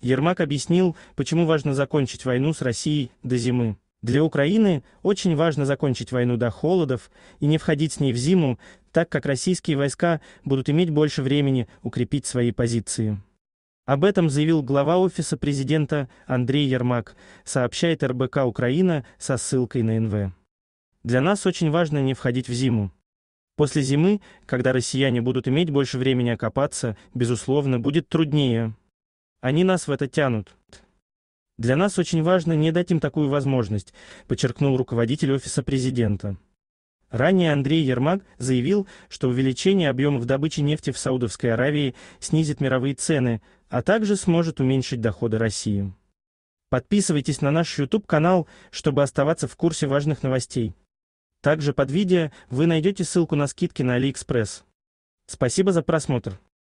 Ермак объяснил, почему важно закончить войну с Россией до зимы. Для Украины очень важно закончить войну до холодов и не входить с ней в зиму, так как российские войска будут иметь больше времени укрепить свои позиции. Об этом заявил глава офиса президента Андрей Ермак, сообщает РБК Украина со ссылкой на НВ. Для нас очень важно не входить в зиму. После зимы, когда россияне будут иметь больше времени окопаться, безусловно, будет труднее. Они нас в это тянут. Для нас очень важно не дать им такую возможность, подчеркнул руководитель Офиса Президента. Ранее Андрей Ермак заявил, что увеличение объемов добычи нефти в Саудовской Аравии снизит мировые цены, а также сможет уменьшить доходы России. Подписывайтесь на наш YouTube-канал, чтобы оставаться в курсе важных новостей. Также под видео вы найдете ссылку на скидки на AliExpress. Спасибо за просмотр.